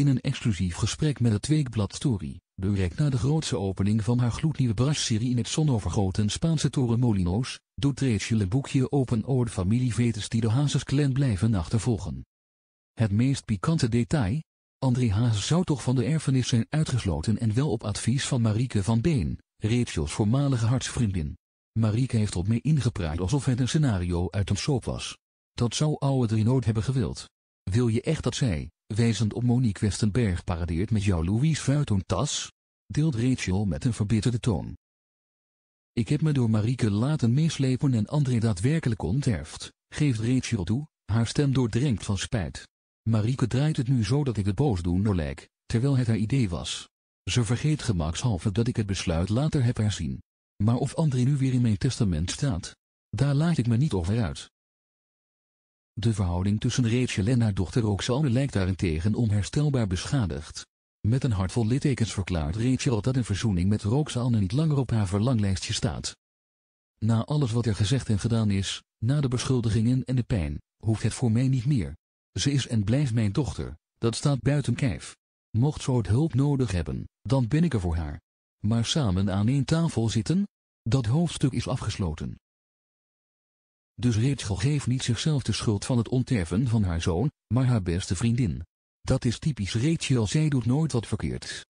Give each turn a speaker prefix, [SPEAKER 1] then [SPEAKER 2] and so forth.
[SPEAKER 1] In een exclusief gesprek met het weekblad Story, direct na de grootse opening van haar gloednieuwe brasserie in het zonovergoten Spaanse toren Molino's, doet Rachel een boekje open over de familievetes die de Hazes-clan blijven achtervolgen. Het meest pikante detail? André Hazes zou toch van de erfenis zijn uitgesloten en wel op advies van Marieke van Been, Rachel's voormalige hartsvriendin. Marieke heeft op mee ingepraat alsof het een scenario uit een soap was. Dat zou oude Drie nooit hebben gewild. Wil je echt dat zij, wijzend op Monique Westenberg paradeert met jouw Louise Vuitton-tas, deelt Rachel met een verbitterde toon. Ik heb me door Marieke laten meeslepen en André daadwerkelijk onterfd, geeft Rachel toe, haar stem doordrenkt van spijt. Marieke draait het nu zo dat ik het door lijk, terwijl het haar idee was. Ze vergeet gemakshalve dat ik het besluit later heb herzien. Maar of André nu weer in mijn testament staat, daar laat ik me niet over uit. De verhouding tussen Rachel en haar dochter Roxanne lijkt daarentegen onherstelbaar beschadigd. Met een hart vol littekens verklaart Rachel dat een verzoening met Roxanne niet langer op haar verlanglijstje staat. Na alles wat er gezegd en gedaan is, na de beschuldigingen en de pijn, hoeft het voor mij niet meer. Ze is en blijft mijn dochter, dat staat buiten kijf. Mocht ze ooit hulp nodig hebben, dan ben ik er voor haar. Maar samen aan één tafel zitten? Dat hoofdstuk is afgesloten. Dus Rachel geeft niet zichzelf de schuld van het onterven van haar zoon, maar haar beste vriendin. Dat is typisch Rachel, zij doet nooit wat verkeerds.